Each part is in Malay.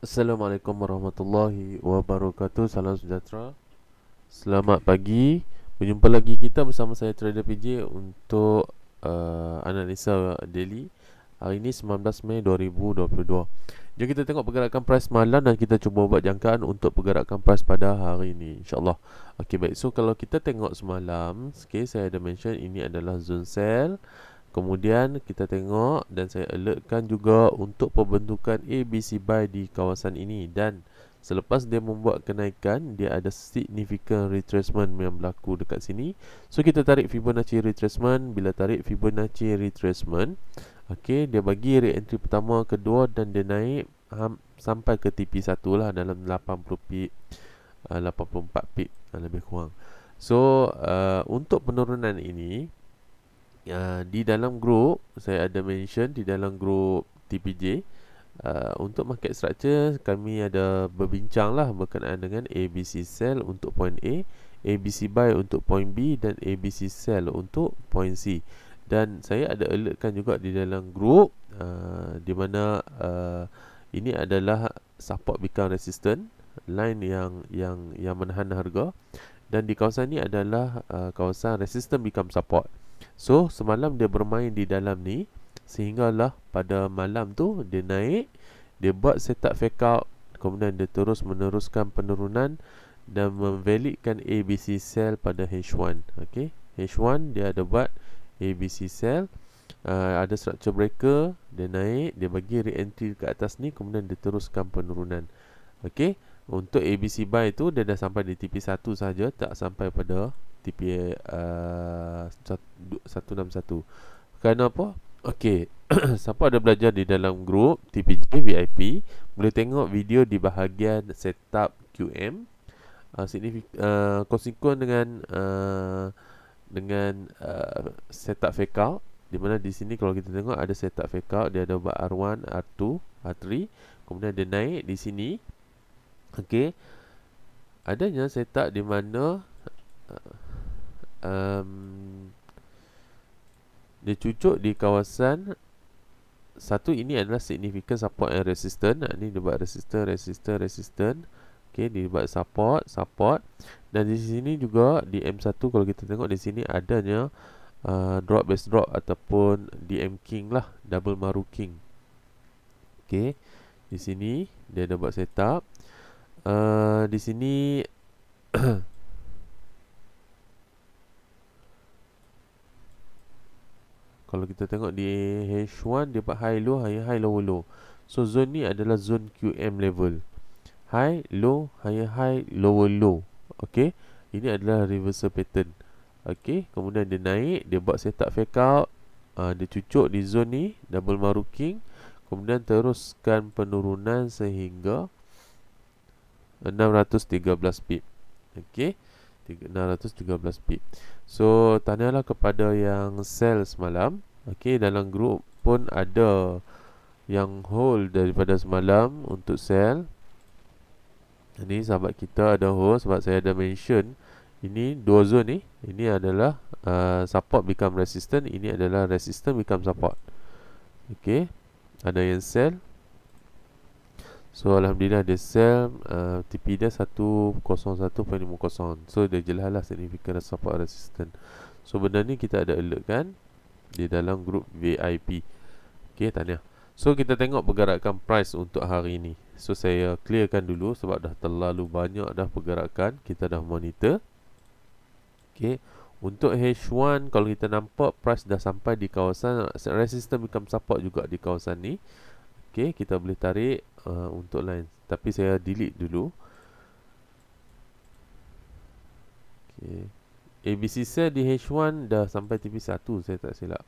Assalamualaikum warahmatullahi wabarakatuh Salam sejahtera Selamat pagi Berjumpa lagi kita bersama saya Trader PJ Untuk uh, analisa daily Hari ini 19 Mei 2022 Jom kita tengok pergerakan price malam Dan kita cuba buat jangkaan untuk pergerakan price pada hari ini InsyaAllah Okay baik So kalau kita tengok semalam Okay saya ada mention ini adalah zone sell Kemudian kita tengok dan saya alertkan juga untuk pembentukan ABC buy di kawasan ini dan selepas dia membuat kenaikan dia ada significant retracement yang berlaku dekat sini. So kita tarik Fibonacci retracement, bila tarik Fibonacci retracement, okey dia bagi reentry pertama, kedua dan dia naik sampai ke TP1 lah dalam 80 pip 84 pip lebih kurang. So uh, untuk penurunan ini uh, di dalam group saya ada mention di dalam group TPJ uh, untuk market structure kami ada berbincang lah berkenaan dengan ABC sell untuk point A ABC buy untuk point B dan ABC sell untuk point C dan saya ada alertkan juga di dalam group uh, di mana uh, ini adalah support become resistant line yang yang yang menahan harga dan di kawasan ini adalah uh, kawasan resistant become support So semalam dia bermain di dalam ni Sehinggalah pada malam tu dia naik Dia buat setup fake out Kemudian dia terus meneruskan penurunan Dan memvalidkan ABC cell pada H1 okay. H1 dia ada buat ABC cell uh, Ada structure breaker Dia naik Dia bagi re-entry ke atas ni Kemudian dia teruskan penurunan okay. Untuk ABC buy tu dia dah sampai di TP1 saja, Tak sampai pada TPA uh, 161 Kerana apa? Okey Siapa ada belajar di dalam grup TPJ VIP Boleh tengok video di bahagian setup QM uh, signifik- uh, dengan uh, Dengan uh, setup fake out di mana di sini kalau kita tengok ada setup fake out dia ada buat R1, R2, R3 kemudian dia naik di sini okey adanya setup di mana uh, um, dia cucuk di kawasan satu ini adalah signifikan support and resistance ni dia buat resistance, resistance, resistance ok, dia buat support, support dan di sini juga di M1 kalau kita tengok di sini adanya uh, drop base drop ataupun DM king lah double maru king ok, di sini dia ada buat setup uh, di sini Kalau kita tengok di H1 dia buat high low, high high low low. So zone ni adalah zone QM level. High low, high high low low. Okey. Ini adalah reversal pattern. Okey, kemudian dia naik, dia buat setup fake out, uh, dia cucuk di zone ni, double marking, kemudian teruskan penurunan sehingga 613 pip. Okey. 613 pip So tanyalah kepada yang sell semalam Okey, dalam group pun ada Yang hold daripada semalam untuk sell Ini sahabat kita ada hold Sebab saya ada mention Ini dua zone ni Ini adalah uh, support become resistant Ini adalah resistant become support Okey, Ada yang sell So Alhamdulillah uh, dia sell uh, TP dia 101.50 So dia jelas lah significant support resistance So benda ni kita ada alert kan Di dalam grup VIP Okay tanya So kita tengok pergerakan price untuk hari ni So saya clearkan dulu Sebab dah terlalu banyak dah pergerakan Kita dah monitor Okay untuk H1 kalau kita nampak price dah sampai di kawasan resistance become support juga di kawasan ni ok kita boleh tarik uh, untuk lain. tapi saya delete dulu ok ABC cell di H1 dah sampai TP1 saya tak silap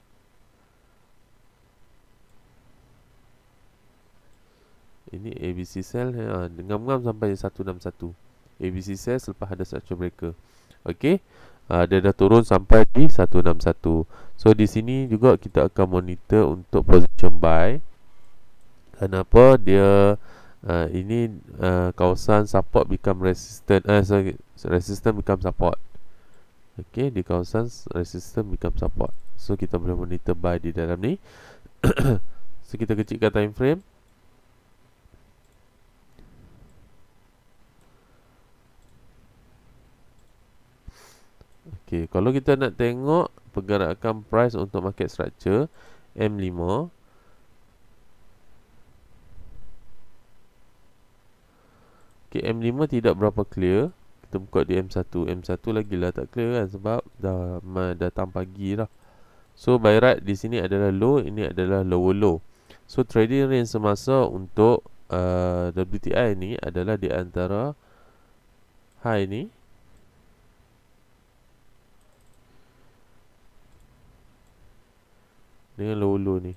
ini ABC cell uh, ngam-ngam sampai 161 ABC cell selepas ada structure breaker ok Uh, dia dah turun sampai di 161 So di sini juga kita akan monitor untuk position buy kenapa dia uh, ini uh, kawasan support become resistant eh uh, sorry resistant become support okey di kawasan resistant become support so kita boleh monitor buy di dalam ni so kita kecilkan time frame Okay, kalau kita nak tengok pergerakan price untuk market structure M5 KM5 tidak berapa clear Kita buka di M1 M1 lagi lah tak clear kan Sebab dah datang pagi lah So by right di sini adalah low Ini adalah lower low So trading range semasa untuk uh, WTI ni adalah di antara High ni Dengan low low ni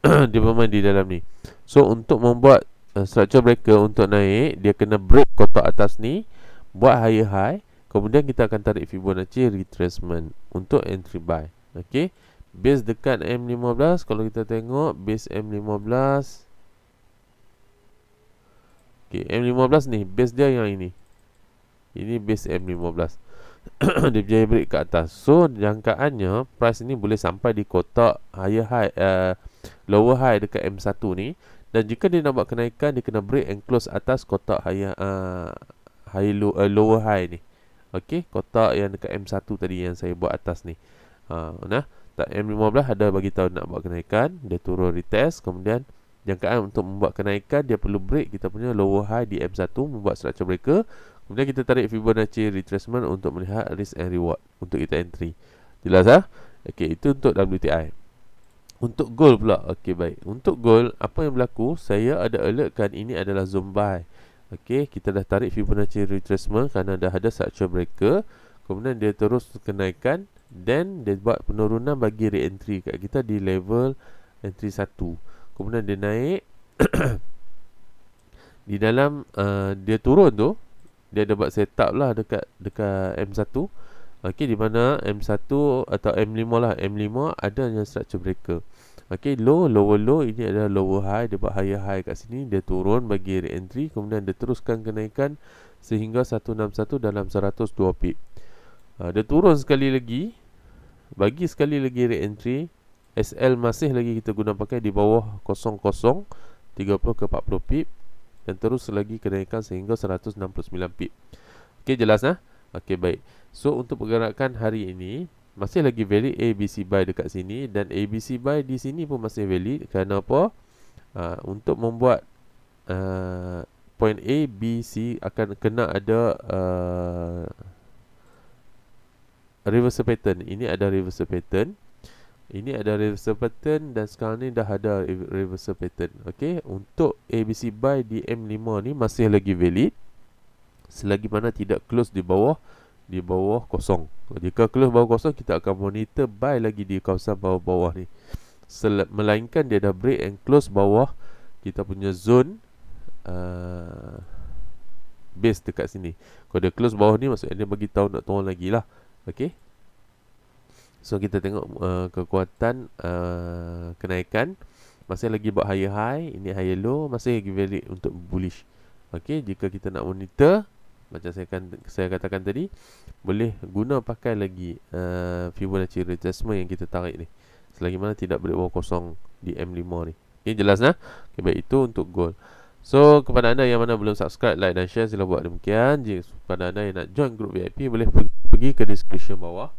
Dia bermain di dalam ni So untuk membuat Eh, structure breaker untuk naik dia kena break kotak atas ni buat higher high kemudian kita akan tarik Fibonacci retracement untuk entry buy ok base dekat M15 kalau kita tengok base M15 ok M15 ni base dia yang ini ini base M15 dia punya break ke atas so jangkaannya price ni boleh sampai di kotak higher high uh, lower high dekat M1 ni dan jika dia nak buat kenaikan dia kena break and close atas kotak higher uh, high low, uh, lower high ni Okey, kotak yang dekat M1 tadi yang saya buat atas ni uh, nah tak M15 ada bagi tahu nak buat kenaikan dia turun retest kemudian jangkaan untuk membuat kenaikan dia perlu break kita punya lower high di M1 membuat structure breaker Kemudian kita tarik Fibonacci retracement untuk melihat risk and reward untuk kita entry. Jelas ah? Ha? Okey, itu untuk WTI. Untuk gold pula. Okey, baik. Untuk gold, apa yang berlaku? Saya ada alertkan ini adalah zone buy. Okey, kita dah tarik Fibonacci retracement kerana dah ada structure mereka. Kemudian dia terus kenaikan then dia buat penurunan bagi re-entry kat kita di level entry 1. Kemudian dia naik di dalam uh, dia turun tu dia ada buat setup lah dekat dekat M1 okey di mana M1 atau M5 lah M5 ada yang structure breaker okey low lower low ini adalah lower high dia buat higher high kat sini dia turun bagi re-entry kemudian dia teruskan kenaikan sehingga 161 dalam 102 pip uh, dia turun sekali lagi bagi sekali lagi re-entry SL masih lagi kita guna pakai di bawah 0.0 30 ke 40 pip dan terus lagi kenaikan sehingga 169 pip. Okey jelas nah? Okey baik. So untuk pergerakan hari ini masih lagi valid ABC buy dekat sini dan ABC buy di sini pun masih valid kerana apa? Uh, untuk membuat uh, point A B C akan kena ada uh, ah, reverse pattern. Ini ada reverse pattern ini ada reversal pattern dan sekarang ni dah ada reversal pattern okey untuk abc buy di m5 ni masih lagi valid selagi mana tidak close di bawah di bawah kosong jika close bawah kosong kita akan monitor buy lagi di kawasan bawah-bawah ni Sel melainkan dia dah break and close bawah kita punya zone uh, base dekat sini kalau dia close bawah ni maksudnya dia bagi tahu nak turun lagi lah okey So kita tengok uh, kekuatan uh, kenaikan masih lagi buat higher high, ini higher low, masih lagi valid untuk bullish. Okey, jika kita nak monitor macam saya akan saya katakan tadi, boleh guna pakai lagi uh, Fibonacci retracement yang kita tarik ni. Selagi mana tidak boleh bawah kosong di M5 ni. Okey, jelas nah. Okay, baik itu untuk gold. So kepada anda yang mana belum subscribe, like dan share sila buat demikian. Jika kepada anda yang nak join group VIP boleh pergi ke description bawah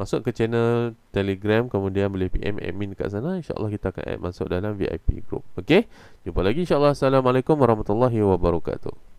masuk ke channel telegram kemudian boleh PM admin kat sana insyaAllah kita akan add masuk dalam VIP group Okey? jumpa lagi insyaAllah Assalamualaikum Warahmatullahi Wabarakatuh